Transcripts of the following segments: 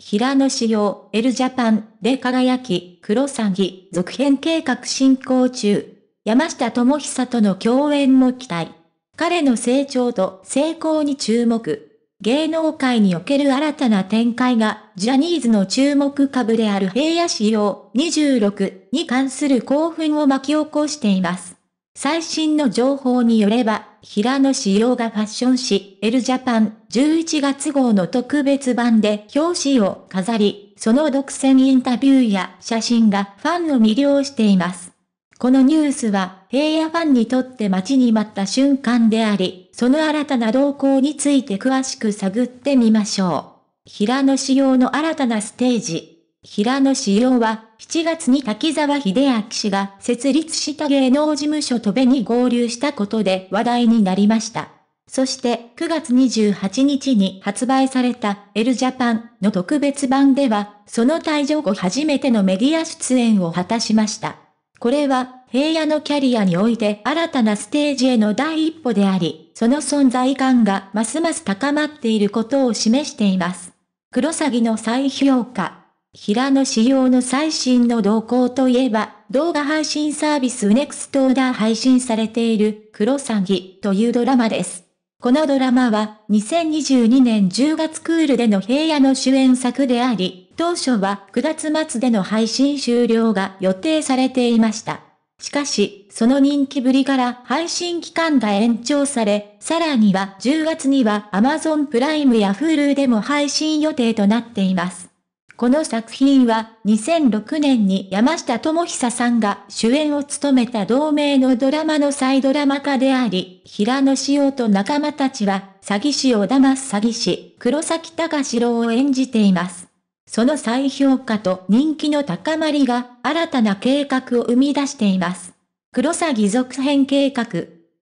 平野紫耀、エルジャパン、で輝き、黒詐欺、続編計画進行中。山下智久との共演も期待。彼の成長と成功に注目。芸能界における新たな展開が、ジャニーズの注目株である平野紫耀26に関する興奮を巻き起こしています。最新の情報によれば、平野紫耀がファッション誌、エルジャパン11月号の特別版で表紙を飾り、その独占インタビューや写真がファンを魅了しています。このニュースは、平野ファンにとって待ちに待った瞬間であり、その新たな動向について詳しく探ってみましょう。平野紫耀の新たなステージ。平野紫耀は、7月に滝沢秀明氏が設立した芸能事務所とべに合流したことで話題になりました。そして9月28日に発売されたエルジャパンの特別版では、その退場後初めてのメディア出演を果たしました。これは平野のキャリアにおいて新たなステージへの第一歩であり、その存在感がますます高まっていることを示しています。黒詐欺の再評価。平野仕様の最新の動向といえば、動画配信サービスネクストーダー配信されている、クロサギというドラマです。このドラマは、2022年10月クールでの平野の主演作であり、当初は9月末での配信終了が予定されていました。しかし、その人気ぶりから配信期間が延長され、さらには10月には Amazon プライムや Hulu でも配信予定となっています。この作品は2006年に山下智久さんが主演を務めた同名のドラマの再ドラマ化であり、平野紫耀と仲間たちは詐欺師を騙す詐欺師、黒崎隆郎を演じています。その再評価と人気の高まりが新たな計画を生み出しています。黒詐欺続編計画、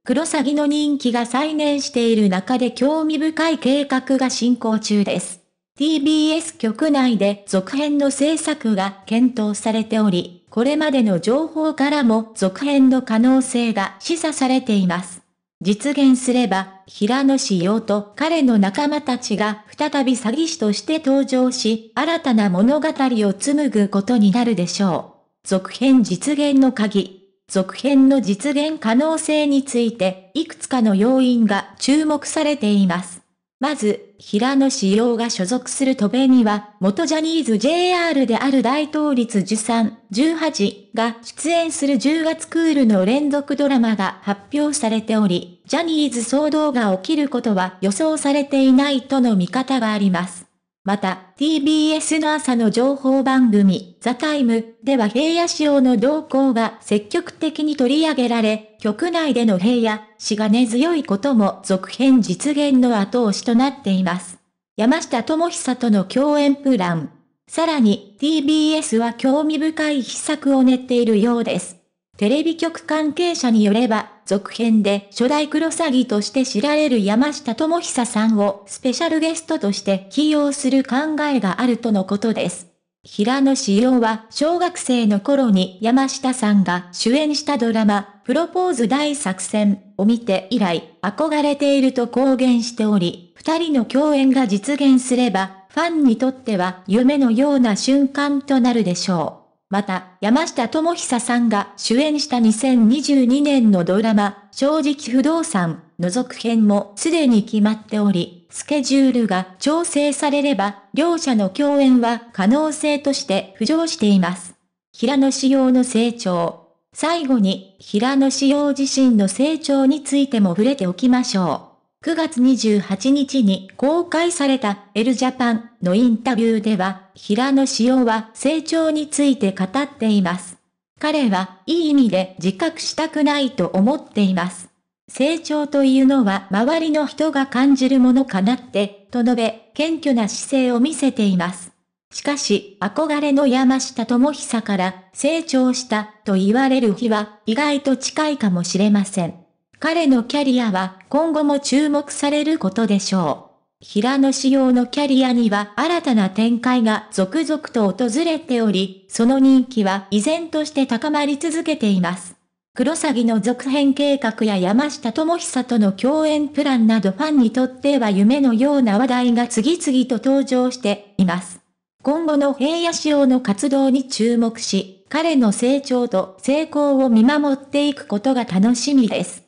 黒詐欺の人気が再燃している中で興味深い計画が進行中です。TBS 局内で続編の制作が検討されており、これまでの情報からも続編の可能性が示唆されています。実現すれば、平野志陽と彼の仲間たちが再び詐欺師として登場し、新たな物語を紡ぐことになるでしょう。続編実現の鍵。続編の実現可能性について、いくつかの要因が注目されています。まず、平野志陽が所属する戸米には、元ジャニーズ JR である大統率13、18が出演する10月クールの連続ドラマが発表されており、ジャニーズ騒動が起きることは予想されていないとの見方があります。また、TBS の朝の情報番組、ザタイムでは平野仕様の動向が積極的に取り上げられ、局内での平野、死が根強いことも続編実現の後押しとなっています。山下智久との共演プラン。さらに、TBS は興味深い秘策を練っているようです。テレビ局関係者によれば、続編で初代クロサギとして知られる山下智久さんをスペシャルゲストとして起用する考えがあるとのことです。平野紫耀は小学生の頃に山下さんが主演したドラマ、プロポーズ大作戦を見て以来、憧れていると公言しており、二人の共演が実現すれば、ファンにとっては夢のような瞬間となるでしょう。また、山下智久さんが主演した2022年のドラマ、正直不動産、の続編もすでに決まっており、スケジュールが調整されれば、両者の共演は可能性として浮上しています。平野志様の成長。最後に、平野志様自身の成長についても触れておきましょう。9月28日に公開されたエルジャパンのインタビューでは、平野紫耀は成長について語っています。彼はいい意味で自覚したくないと思っています。成長というのは周りの人が感じるものかなって、と述べ、謙虚な姿勢を見せています。しかし、憧れの山下智久から成長したと言われる日は意外と近いかもしれません。彼のキャリアは今後も注目されることでしょう。平野仕様のキャリアには新たな展開が続々と訪れており、その人気は依然として高まり続けています。クロサギの続編計画や山下智久との共演プランなどファンにとっては夢のような話題が次々と登場しています。今後の平野仕様の活動に注目し、彼の成長と成功を見守っていくことが楽しみです。